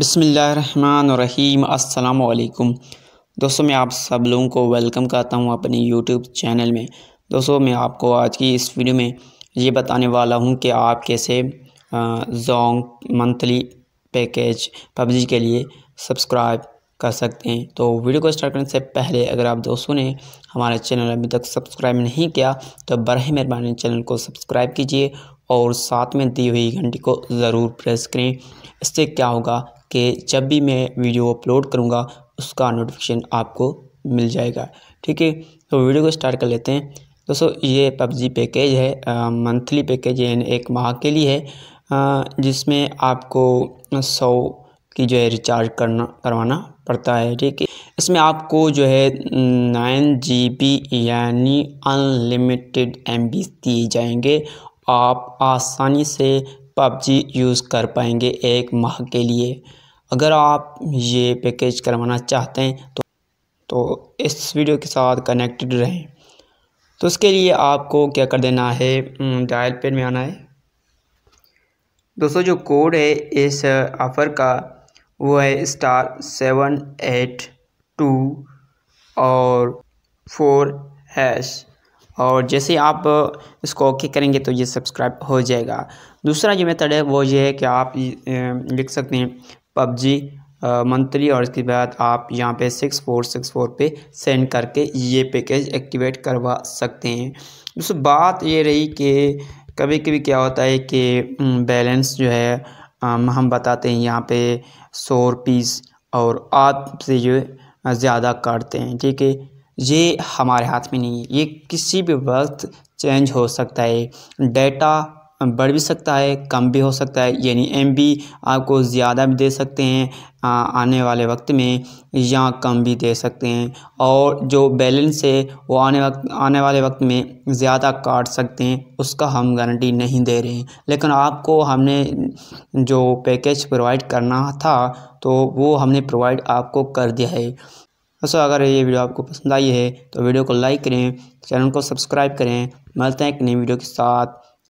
बसमीम् अल्लाम दोस्तों मैं आप सब लोगों को वेलकम करता हूं अपने यूट्यूब चैनल में दोस्तों मैं आपको आज की इस वीडियो में ये बताने वाला हूं कि आप कैसे जोंग मंथली पैकेज पबजी के लिए सब्सक्राइब कर सकते हैं तो वीडियो को स्टार्ट करने से पहले अगर आप दोस्तों ने हमारे चैनल अभी तक सब्सक्राइब नहीं किया तो बर मेहरबानी चैनल को सब्सक्राइब कीजिए और साथ में दी हुई घंटी को ज़रूर प्रेस करें इससे क्या होगा कि जब भी मैं वीडियो अपलोड करूँगा उसका नोटिफिकेशन आपको मिल जाएगा ठीक है तो वीडियो को स्टार्ट कर लेते हैं दोस्तों ये पबजी पैकेज है मंथली पैकेज यानी एक माह के लिए है जिसमें आपको सौ की जो है रिचार्ज करना करवाना पड़ता है ठीक है इसमें आपको जो है नाइन जी बी यानी अनलिमिटेड एम बी दिए जाएंगे आप आसानी से पबजी यूज़ कर पाएंगे एक माह के लिए अगर आप ये पैकेज करवाना चाहते हैं तो तो इस वीडियो के साथ कनेक्टेड रहें तो उसके लिए आपको क्या कर देना है डायल पेन में आना है दोस्तों जो कोड है इस ऑफ़र का वो है स्टार सेवन एट टू और फोर हैश और जैसे आप इसको ओके करेंगे तो ये सब्सक्राइब हो जाएगा दूसरा जो मेथड है वो ये है कि आप लिख सकते हैं पबजी मंथली और इसके बाद आप यहाँ पे सिक्स फोर सिक्स फोर पे सेंड करके ये पैकेज एक्टिवेट करवा सकते हैं दोस्तों बात ये रही कि कभी कभी क्या होता है कि बैलेंस जो है हम बताते हैं यहाँ पे सौ रुपीस और आप से जो ज़्यादा काटते हैं ठीक है ये हमारे हाथ में नहीं है ये किसी भी वक्त चेंज हो सकता है डेटा बढ़ भी सकता है कम भी हो सकता है यानी एम बी आपको ज़्यादा भी दे सकते हैं आने वाले वक्त में या कम भी दे सकते हैं और जो बैलेंस है वो आने वक्त आने वाले वक्त में ज़्यादा काट सकते हैं उसका हम गारंटी नहीं दे रहे हैं लेकिन आपको हमने जो पैकेज प्रोवाइड करना था तो वो हमने प्रोवाइड आपको कर दिया है दोस्तों अगर ये वीडियो आपको पसंद आई है तो वीडियो को लाइक करें चैनल को सब्सक्राइब करें मिलते हैं एक नई वीडियो के साथ